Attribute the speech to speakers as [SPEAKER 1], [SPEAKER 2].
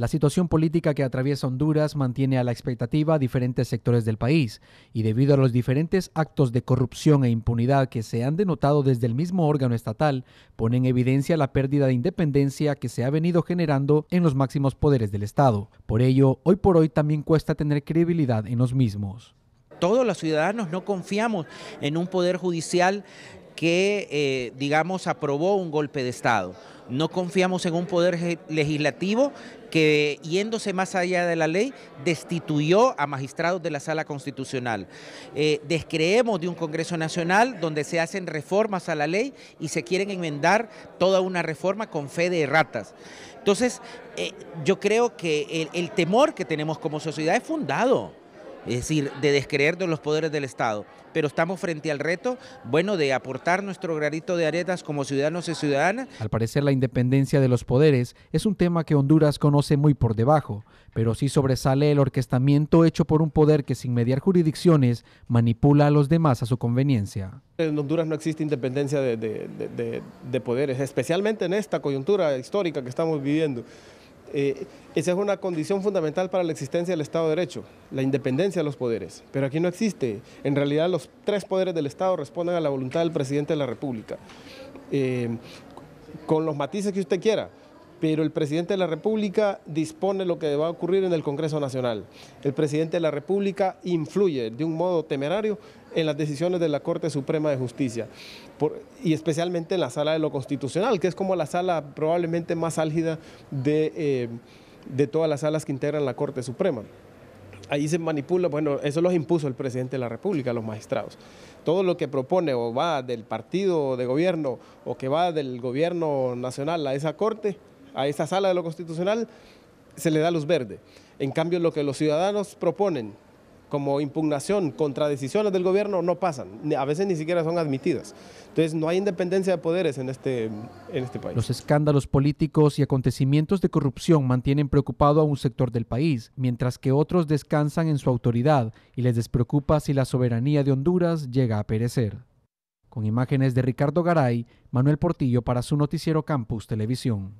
[SPEAKER 1] La situación política que atraviesa Honduras mantiene a la expectativa a diferentes sectores del país y debido a los diferentes actos de corrupción e impunidad que se han denotado desde el mismo órgano estatal, pone en evidencia la pérdida de independencia que se ha venido generando en los máximos poderes del Estado. Por ello, hoy por hoy también cuesta tener credibilidad en los mismos
[SPEAKER 2] todos los ciudadanos no confiamos en un poder judicial que, eh, digamos, aprobó un golpe de Estado. No confiamos en un poder legislativo que, yéndose más allá de la ley, destituyó a magistrados de la sala constitucional. Eh, descreemos de un Congreso Nacional donde se hacen reformas a la ley y se quieren enmendar toda una reforma con fe de ratas. Entonces, eh, yo creo que el temor que tenemos como sociedad es fundado es decir, de descreer de los poderes del Estado. Pero estamos frente al reto, bueno, de aportar nuestro granito de aretas
[SPEAKER 1] como ciudadanos y ciudadanas. Al parecer, la independencia de los poderes es un tema que Honduras conoce muy por debajo, pero sí sobresale el orquestamiento hecho por un poder que sin mediar jurisdicciones manipula a los demás a su conveniencia.
[SPEAKER 3] En Honduras no existe independencia de, de poderes, especialmente en esta coyuntura histórica que estamos viviendo. Eh, esa es una condición fundamental para la existencia del Estado de Derecho, la independencia de los poderes. Pero aquí no existe. En realidad los tres poderes del Estado responden a la voluntad del presidente de la República. Eh, con los matices que usted quiera, pero el presidente de la República dispone lo que va a ocurrir en el Congreso Nacional. El presidente de la República influye de un modo temerario en las decisiones de la Corte Suprema de Justicia y especialmente en la sala de lo constitucional, que es como la sala probablemente más álgida de, eh, de todas las salas que integran la Corte Suprema ahí se manipula, bueno, eso los impuso el presidente de la República, los magistrados. Todo lo que propone o va del partido de gobierno o que va del gobierno nacional a esa corte a esa sala de lo constitucional se le da luz verde. En cambio, lo que los ciudadanos proponen como impugnación contra decisiones del gobierno no pasan, a veces ni siquiera son admitidas. Entonces no hay independencia de poderes en este, en este país. Los
[SPEAKER 1] escándalos políticos y acontecimientos de corrupción mantienen preocupado a un sector del país, mientras que otros descansan en su autoridad y les despreocupa si la soberanía de Honduras llega a perecer. Con imágenes de Ricardo Garay, Manuel Portillo para su noticiero Campus Televisión.